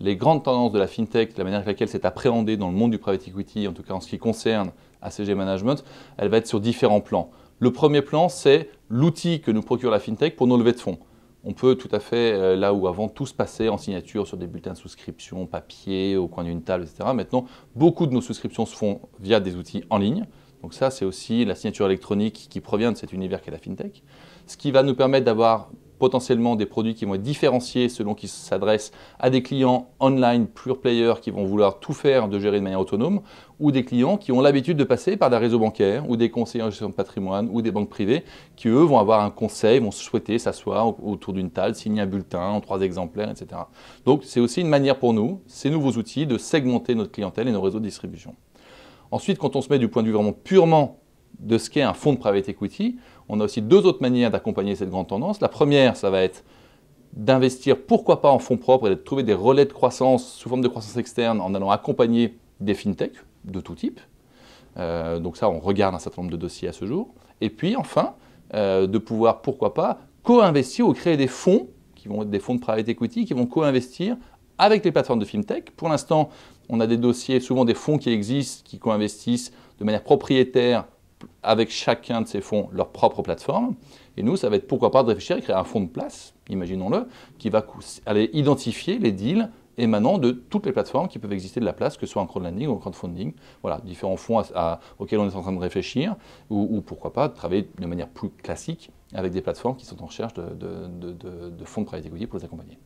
les grandes tendances de la fintech, la manière avec laquelle c'est appréhendé dans le monde du private equity, en tout cas en ce qui concerne ACG Management, elle va être sur différents plans. Le premier plan, c'est l'outil que nous procure la fintech pour nos levées de fonds. On peut tout à fait, euh, là où avant tout se passait en signature sur des bulletins de souscription, papier, au coin d'une table, etc. Maintenant, beaucoup de nos souscriptions se font via des outils en ligne. Donc ça, c'est aussi la signature électronique qui provient de cet univers qu'est la fintech. Ce qui va nous permettre d'avoir potentiellement des produits qui vont être différenciés selon qu'ils s'adressent à des clients online pure player qui vont vouloir tout faire de gérer de manière autonome ou des clients qui ont l'habitude de passer par des réseaux bancaires ou des conseillers en gestion de patrimoine ou des banques privées qui eux vont avoir un conseil, vont souhaiter s'asseoir autour d'une table, signer un bulletin en trois exemplaires, etc. Donc c'est aussi une manière pour nous, ces nouveaux outils, de segmenter notre clientèle et nos réseaux de distribution. Ensuite, quand on se met du point de vue vraiment purement de ce qu'est un fonds de private equity, on a aussi deux autres manières d'accompagner cette grande tendance. La première, ça va être d'investir, pourquoi pas en fonds propres et de trouver des relais de croissance sous forme de croissance externe en allant accompagner des fintechs de tout type. Euh, donc ça, on regarde un certain nombre de dossiers à ce jour. Et puis enfin, euh, de pouvoir, pourquoi pas, co-investir ou créer des fonds, qui vont être des fonds de private equity, qui vont co-investir avec les plateformes de fintech. Pour l'instant, on a des dossiers, souvent des fonds qui existent, qui co-investissent de manière propriétaire avec chacun de ces fonds leur propre plateforme. Et nous, ça va être pourquoi pas de réfléchir et créer un fonds de place, imaginons-le, qui va aller identifier les deals émanant de toutes les plateformes qui peuvent exister de la place, que ce soit en crowdlending ou en crowdfunding. Voilà, différents fonds auxquels on est en train de réfléchir, ou, pourquoi pas de travailler de manière plus classique avec des plateformes qui sont en recherche de, fonds de private equity pour les accompagner.